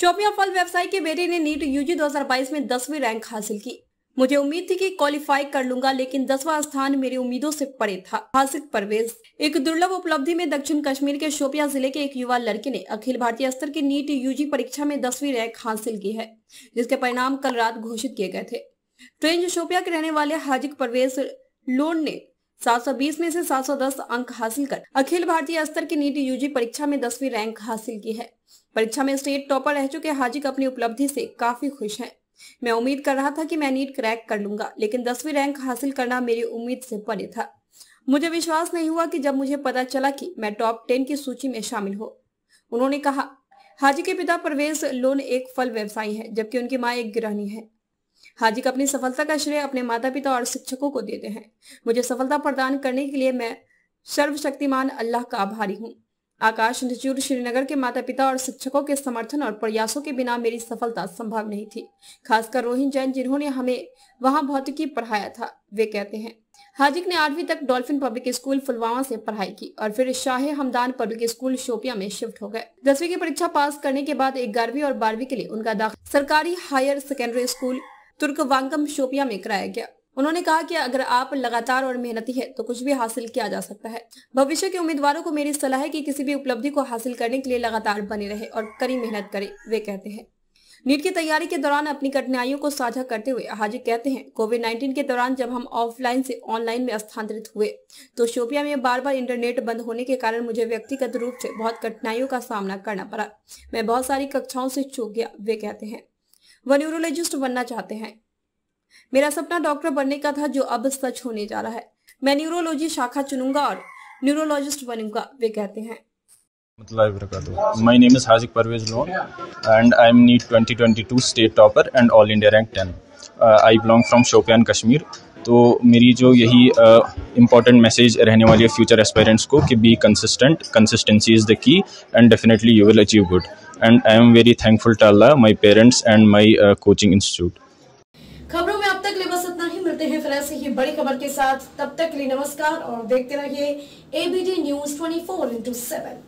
शोपिया फल व्यवसाय के बेटे ने नीट यूजी 2022 में दसवीं रैंक हासिल की मुझे उम्मीद थी कि क्वालिफाई कर लूंगा लेकिन दसवां स्थान मेरी उम्मीदों से परे था हासिल परवेज एक दुर्लभ उपलब्धि में दक्षिण कश्मीर के शोपिया जिले के एक युवा लड़के ने अखिल भारतीय स्तर की नीट यूजी परीक्षा में दसवीं रैंक हासिल की है जिसके परिणाम कल रात घोषित किए गए थे ट्रेन शोपिया के रहने वाले हाजिक परवेज लोन ने 720 में से 710 अंक हासिल कर अखिल भारतीय स्तर की नीट यूजी परीक्षा में दसवीं रैंक हासिल की है परीक्षा में स्टेट टॉपर रह चुके हाजिक अपनी उपलब्धि से काफी खुश हैं मैं उम्मीद कर रहा था कि मैं नीट क्रैक कर लूंगा लेकिन दसवीं रैंक हासिल करना मेरी उम्मीद से परे था मुझे विश्वास नहीं हुआ कि जब मुझे पता चला कि मैं टॉप टेन की सूची में शामिल हो उन्होंने कहा हाजी के पिता परवेज लोन एक फल व्यवसायी है जबकि उनकी माँ एक गृहणी है हाजिक अपनी सफलता का श्रेय अपने माता पिता और शिक्षकों को देते हैं मुझे सफलता प्रदान करने के लिए मैं सर्वशक्तिमान अल्लाह का आभारी हूँ आकाश इंस्टीट्यूट श्रीनगर के माता पिता और शिक्षकों के समर्थन और प्रयासों के बिना मेरी सफलता संभव नहीं थी खासकर रोहिन जैन जिन्होंने हमें वहां भौतिकी पढ़ाया था वे कहते हैं हाजिक ने आठवीं तक डॉल्फिन पब्लिक स्कूल फुलवामा से पढ़ाई की और फिर शाह हमदान पब्लिक स्कूल शोपिया में शिफ्ट हो गए दसवीं की परीक्षा पास करने के बाद ग्यारहवीं और बारहवीं के लिए उनका दाखिल सरकारी हायर सेकेंडरी स्कूल तुर्क वांगम शोपिया में कराया गया उन्होंने कहा कि अगर आप लगातार और मेहनती है तो कुछ भी हासिल किया जा सकता है भविष्य के उम्मीदवारों को मेरी सलाह है कि किसी भी उपलब्धि को हासिल करने के लिए लगातार बने रहे और कड़ी मेहनत करे वे कहते हैं नीट की तैयारी के दौरान अपनी कठिनाइयों को साझा करते हुए हाजिर कहते हैं कोविड नाइन्टीन के दौरान जब हम ऑफलाइन से ऑनलाइन में स्थानांतरित हुए तो शोपिया में बार बार इंटरनेट बंद होने के कारण मुझे व्यक्तिगत रूप से बहुत कठिनाइयों का सामना करना पड़ा मैं बहुत सारी कक्षाओं से चूक गया वे कहते हैं वह न्यूरोलॉजिस्ट बनना चाहते हैं मेरा सपना डॉक्टर बनने का था जो अब सच होने जा रहा है मैं न्यूरोलॉजी शाखा चुनूंगा और न्यूरोलॉजिस्ट बनूंगा वे कहते हैं मतलब my name is Haziq Parvez Lone and I am NEET 2022 state topper and all India rank 10. I belong from from Kashmir तो मेरी जो यही इंपॉर्टेंट uh, मैसेज रहने वाली है फ्यूचर एस्पायरेंट्स को कि be consistent consistency is the key and definitely you will achieve good and I am very thankful to Allah my parents and my coaching institute जल्द ही मिलते हैं फिर ऐसे ही बड़ी खबर के साथ तब तक के लिए नमस्कार और देखते रहिए ABD news twenty four into seven